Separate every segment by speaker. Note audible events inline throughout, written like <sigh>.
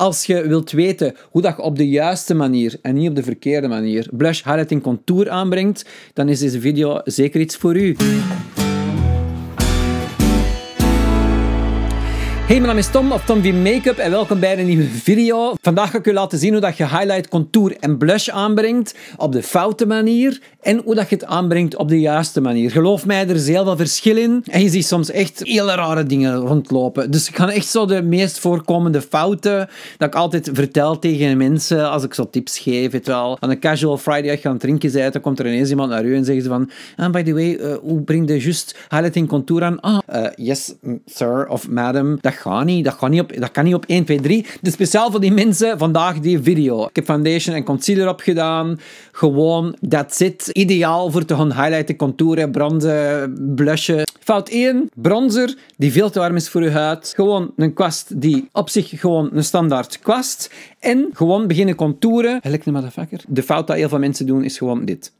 Speaker 1: Als je wilt weten hoe dat je op de juiste manier en niet op de verkeerde manier blush, highlight en contour aanbrengt, dan is deze video zeker iets voor u. Hey, mijn naam is Tom of Tom V Makeup en welkom bij een nieuwe video. Vandaag ga ik u laten zien hoe dat je highlight, contour en blush aanbrengt op de foute manier en hoe dat je het aanbrengt op de juiste manier. Geloof mij, er is heel veel verschil in en je ziet soms echt hele rare dingen rondlopen. Dus ik ga echt zo de meest voorkomende fouten dat ik altijd vertel tegen mensen als ik zo tips geef, het wel. Aan een casual Friday je het drinken zijn, dan komt er ineens iemand naar u en zegt ze van ah, by the way, eh, hoe breng je juist highlight en contour aan? Ah, eh, yes, sir of madam, dat gaat niet. Dat, gaat niet op, dat kan niet op 1, 2, 3. Dus speciaal voor die mensen vandaag die video. Ik heb foundation en concealer opgedaan, Gewoon, that's it. Ideaal voor te gaan highlighten, contouren, bronzen, blushen. Fout 1, bronzer die veel te warm is voor je huid. Gewoon een kwast die op zich gewoon een standaard kwast. En gewoon beginnen contouren. Gelijk de motherfucker. De fout dat heel veel mensen doen is gewoon dit.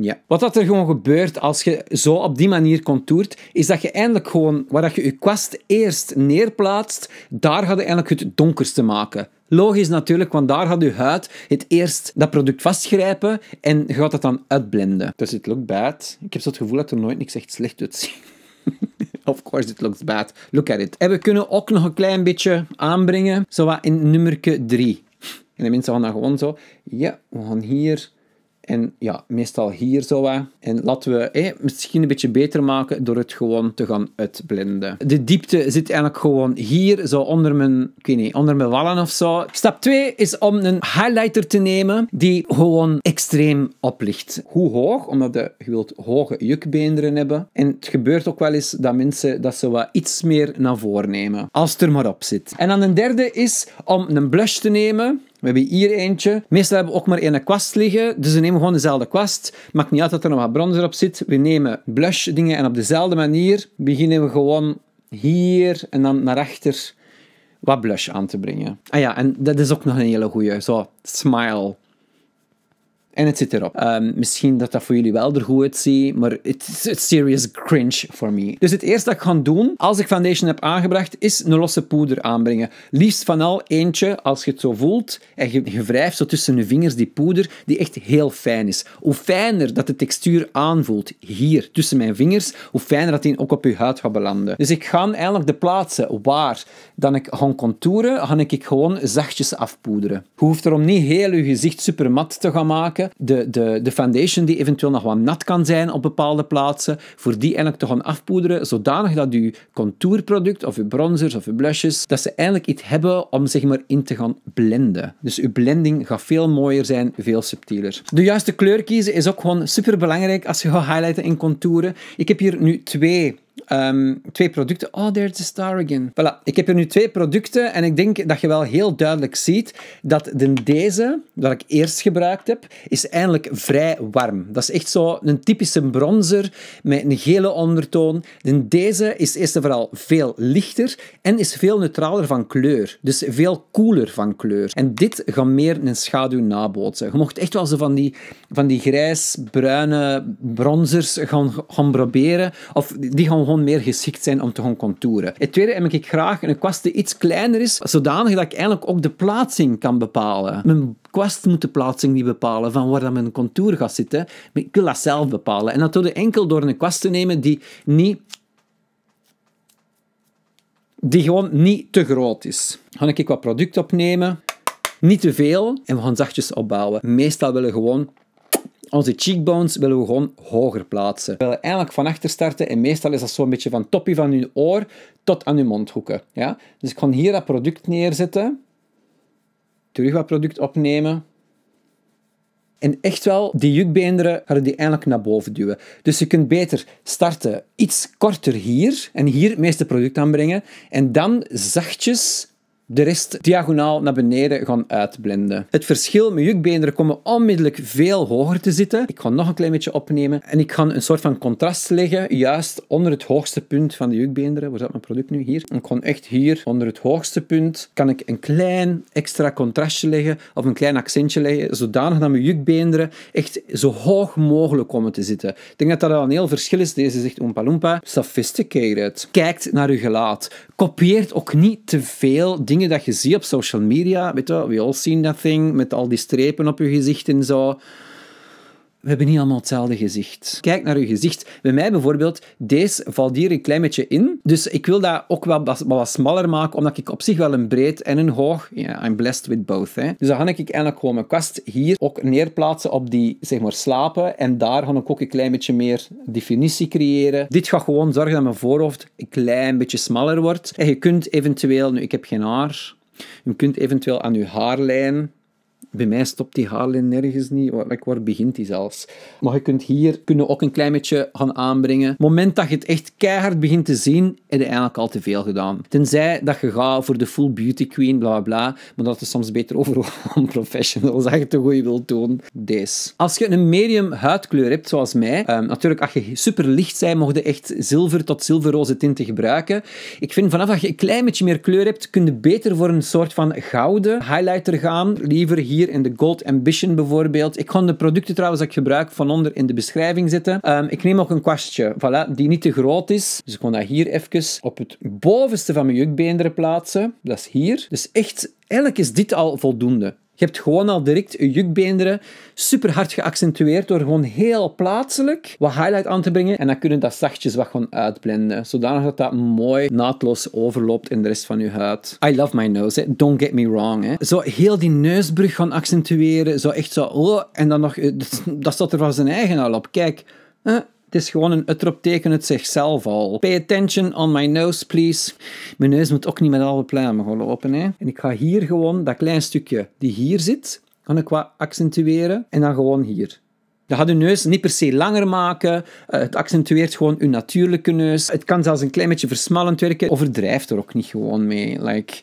Speaker 1: Ja. Wat dat er gewoon gebeurt als je zo op die manier contourt, is dat je eindelijk gewoon, waar dat je je kwast eerst neerplaatst, daar gaat je eigenlijk het donkerste maken. Logisch natuurlijk, want daar gaat je huid het eerst dat product vastgrijpen en gaat dat dan uitblenden. dus it look bad? Ik heb zo het gevoel dat er nooit niks echt slecht uitziet. <laughs> Of course it looks bad. Look at it. En we kunnen ook nog een klein beetje aanbrengen, zoals in nummerke 3. En de mensen gaan dan gewoon zo... Ja, we gaan hier en ja, meestal hier zo En laten we eh, misschien een beetje beter maken door het gewoon te gaan uitblenden. De diepte zit eigenlijk gewoon hier, zo onder mijn, ik weet niet, onder mijn wallen of zo. Stap 2 is om een highlighter te nemen die gewoon extreem oplicht. Hoe hoog? Omdat je, wilt hoge jukbeenderen hebben. En het gebeurt ook wel eens dat mensen dat ze wat iets meer naar voren nemen. Als het er maar op zit. En dan een derde is om een blush te nemen we hebben hier eentje. Meestal hebben we ook maar één kwast liggen. Dus we nemen gewoon dezelfde kwast. Maakt niet uit dat er nog wat bronzer op zit. We nemen blush dingen en op dezelfde manier beginnen we gewoon hier en dan naar achter wat blush aan te brengen. Ah ja, en dat is ook nog een hele goeie. Zo, smile. En het zit erop. Ehm, misschien dat dat voor jullie wel er goed uitziet, maar it's, is serious cringe for me. Dus het eerste dat ik ga doen, als ik foundation heb aangebracht, is een losse poeder aanbrengen. Liefst van al eentje, als je het zo voelt, en je, wrijft zo tussen je vingers die poeder, die echt heel fijn is. Hoe fijner dat de textuur aanvoelt, hier, tussen mijn vingers, hoe fijner dat die ook op je huid gaat belanden. Dus ik ga eigenlijk de plaatsen waar dan ik ga contouren, ga ik gewoon zachtjes afpoederen. Je hoeft erom niet heel je gezicht super mat te gaan maken, de, de, de foundation die eventueel nog wat nat kan zijn op bepaalde plaatsen, voor die eigenlijk te gaan afpoederen, zodanig dat uw contourproduct of uw bronzers of uw blushes, dat ze eigenlijk iets hebben om zeg maar in te gaan blenden. Dus uw blending gaat veel mooier zijn, veel subtieler. De juiste kleur kiezen is ook gewoon super belangrijk als je gaat highlighten en contouren. Ik heb hier nu twee Ehm, twee producten. Oh, there's the star again. Voilà, ik heb er nu twee producten en ik denk dat je wel heel duidelijk ziet dat de, deze, dat ik eerst gebruikt heb, is eindelijk vrij warm. Dat is echt zo een typische bronzer met een gele ondertoon. De deze is eerst en vooral veel lichter en is veel neutraler van kleur. Dus veel koeler van kleur. En dit gaat meer een schaduw nabootsen. Je mocht echt wel zo van die, van die grijs-bruine bronzers gaan, gaan proberen. Of die gaan gewoon meer geschikt zijn om te gaan contouren. Het tweede heb ik graag een kwast die iets kleiner is, zodanig dat ik eigenlijk ook de plaatsing kan bepalen. Mijn kwast moet de plaatsing niet bepalen van waar dan mijn contour gaat zitten. Maar ik wil dat zelf bepalen. En dat doe ik enkel door een kwast te nemen die niet die gewoon niet te groot is. Ga ik wat product opnemen. Niet te veel. En we gaan zachtjes opbouwen. Meestal willen we gewoon onze cheekbones willen we gewoon hoger plaatsen. We willen eigenlijk van achter starten en meestal is dat zo'n beetje van topje van uw oor tot aan uw mondhoeken. Ja? Dus ik ga hier dat product neerzetten. Terug wat product opnemen. En echt wel, die jukbeenderen hadden die eigenlijk naar boven duwen. Dus je kunt beter starten iets korter hier en hier het meeste product aanbrengen. En dan zachtjes de rest diagonaal naar beneden gaan uitblenden. Het verschil met jukbeenderen komen onmiddellijk veel hoger te zitten. Ik ga nog een klein beetje opnemen en ik ga een soort van contrast leggen, juist onder het hoogste punt van de jukbeenderen. Waar zat mijn product nu? Hier. Ik ga echt hier, onder het hoogste punt, kan ik een klein extra contrastje leggen of een klein accentje leggen, zodanig dat mijn jukbeenderen echt zo hoog mogelijk komen te zitten. Ik denk dat dat al een heel verschil is. Deze zegt Oompa Loompa, sophisticated. Kijkt naar uw gelaat. Kopieert ook niet te veel dingen dingen dat je ziet op social media, weet je, we all seen that thing, met al die strepen op je gezicht en zo we hebben niet allemaal hetzelfde gezicht. Kijk naar uw gezicht. Bij mij bijvoorbeeld, deze valt hier een klein beetje in. Dus ik wil dat ook wel wat, wat smaller maken, omdat ik op zich wel een breed en een hoog... I'm blessed with both. Hè. Dus dan ga ik eigenlijk gewoon mijn kast hier ook neerplaatsen op die, zeg maar, slapen. En daar ga ik ook een klein beetje meer definitie creëren. Dit gaat gewoon zorgen dat mijn voorhoofd een klein beetje smaller wordt. En je kunt eventueel... Nu, ik heb geen haar... Je kunt eventueel aan je haarlijn bij mij stopt die haarlijn nergens niet. Waar, waar begint die zelfs? Maar je kunt hier kunnen ook een klein beetje gaan aanbrengen. Het moment dat je het echt keihard begint te zien, heb je eigenlijk al te veel gedaan. Tenzij dat je gaat voor de full beauty queen, bla bla bla. Maar dat is soms beter overal aan <laughs> professionals, als je het goed wilt doen. Deze. Als je een medium huidkleur hebt, zoals mij. Ehm, natuurlijk, als je super licht bent, mocht je echt zilver tot zilverroze tinten gebruiken. Ik vind vanaf dat je een klein beetje meer kleur hebt, kun je beter voor een soort van gouden highlighter gaan. Liever hier in de Gold Ambition bijvoorbeeld. Ik ga de producten trouwens dat ik gebruik van onder in de beschrijving zetten. Ehm, ik neem ook een kwastje, voilà, die niet te groot is. Dus ik ga dat hier even op het bovenste van mijn jukbeenderen plaatsen. Dat is hier. Dus echt, eigenlijk is dit al voldoende. Je hebt gewoon al direct je jukbeenderen super hard geaccentueerd door gewoon heel plaatselijk wat highlight aan te brengen. En dan kunnen dat zachtjes wat gewoon uitblenden. Zodanig dat dat mooi naadloos overloopt in de rest van je huid. I love my nose, don't get me wrong. Hè. Zo heel die neusbrug gaan accentueren. Zo echt zo, oh, en dan nog, eh, dat staat er van zijn eigen al op. Kijk, eh, het is gewoon een utropteken het zichzelf al. Pay attention on my nose, please. Mijn neus moet ook niet met alle pluimen gaan lopen. Hè? En ik ga hier gewoon dat klein stukje die hier zit, ga ik qua accentueren. En dan gewoon hier. Dat gaat je neus niet per se langer maken. Eh, het accentueert gewoon uw natuurlijke neus. Het kan zelfs een klein beetje versmallend werken. Overdrijf er ook niet gewoon mee. Like,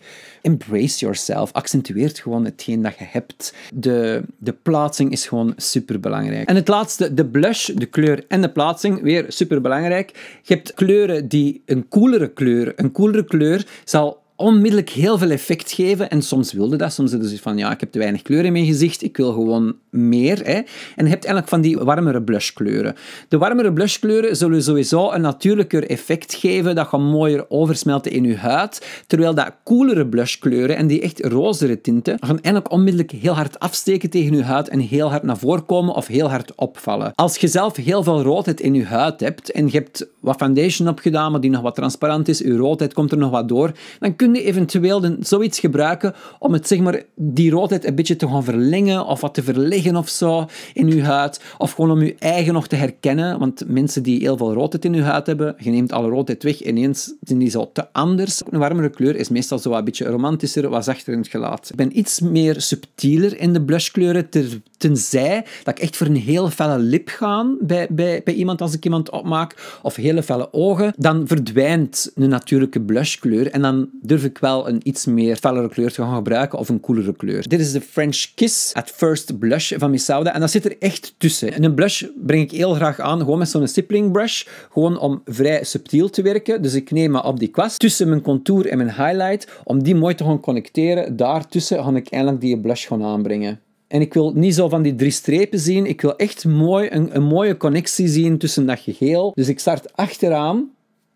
Speaker 1: embrace yourself. Accentueert gewoon hetgeen dat je hebt. De, de plaatsing is gewoon super belangrijk. En het laatste, de blush, de kleur en de plaatsing. Weer super belangrijk. Je hebt kleuren die een koelere kleur. Een koelere kleur zal onmiddellijk heel veel effect geven. En soms wilde dat. Soms zitten ze van, ja, ik heb te weinig kleur in mijn gezicht. Ik wil gewoon meer. Hè. En je hebt eigenlijk van die warmere blushkleuren. De warmere blushkleuren zullen sowieso een natuurlijker effect geven. Dat gaat mooier oversmelten in je huid. Terwijl dat koelere blushkleuren en die echt rozere tinten gaan eigenlijk onmiddellijk heel hard afsteken tegen je huid. En heel hard naar voren komen of heel hard opvallen. Als je zelf heel veel roodheid in je huid hebt. En je hebt wat foundation opgedaan, maar die nog wat transparant is. Je roodheid komt er nog wat door. Dan kun kun je eventueel dan zoiets gebruiken om het, zeg maar, die roodheid een beetje te gaan verlengen of wat te verleggen of zo in je huid. Of gewoon om je eigen nog te herkennen. Want mensen die heel veel roodheid in hun huid hebben, je neemt alle roodheid weg. Ineens zijn die zo te anders. Een warmere kleur is meestal zo een beetje romantischer, wat zachter in het gelaat. Ik ben iets meer subtieler in de blushkleuren, ter, tenzij dat ik echt voor een heel felle lip ga bij, bij, bij iemand als ik iemand opmaak. Of hele felle ogen. Dan verdwijnt de natuurlijke blushkleur en dan durf ik wel een iets meer fellere kleur te gaan gebruiken of een koelere kleur. Dit is de French Kiss at First Blush van Missouda en dat zit er echt tussen. En een blush breng ik heel graag aan, gewoon met zo'n stippling brush, gewoon om vrij subtiel te werken. Dus ik neem me op die kwast tussen mijn contour en mijn highlight, om die mooi te gaan connecteren. Daartussen ga ik eindelijk die blush gaan aanbrengen. En ik wil niet zo van die drie strepen zien. Ik wil echt mooi een, een mooie connectie zien tussen dat geheel. Dus ik start achteraan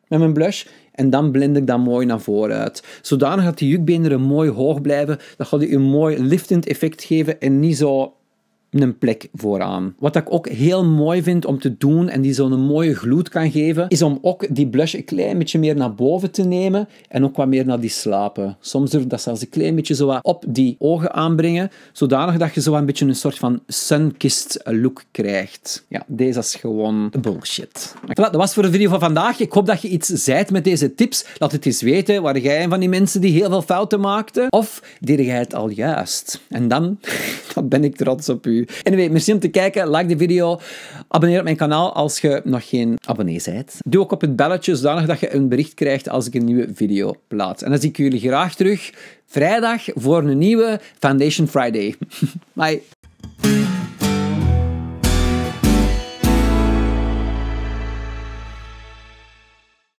Speaker 1: met mijn blush. En dan blend ik dat mooi naar voren uit. Zodanig dat die jukbeenderen mooi hoog blijven. Dat gaat je een mooi liftend effect geven en niet zo een plek vooraan. Wat ik ook heel mooi vind om te doen en die zo'n mooie gloed kan geven, is om ook die blush een klein beetje meer naar boven te nemen en ook wat meer naar die slapen. Soms durf dat zelfs een klein beetje zo wat op die ogen aanbrengen, zodanig dat je zo een beetje een soort van sunkist look krijgt. Ja, deze is gewoon bullshit. Dat was voor de video van vandaag. Ik hoop dat je iets zijt met deze tips. Laat het eens weten. Waar jij een van die mensen die heel veel fouten maakte? Of deed jij het al juist? En dan, <laughs> dan ben ik trots op u. Anyway, merci om te kijken. Like de video. Abonneer op mijn kanaal als je nog geen abonnee bent. Doe ook op het belletje zodanig dat je een bericht krijgt als ik een nieuwe video plaats. En dan zie ik jullie graag terug vrijdag voor een nieuwe Foundation Friday. <laughs> Bye.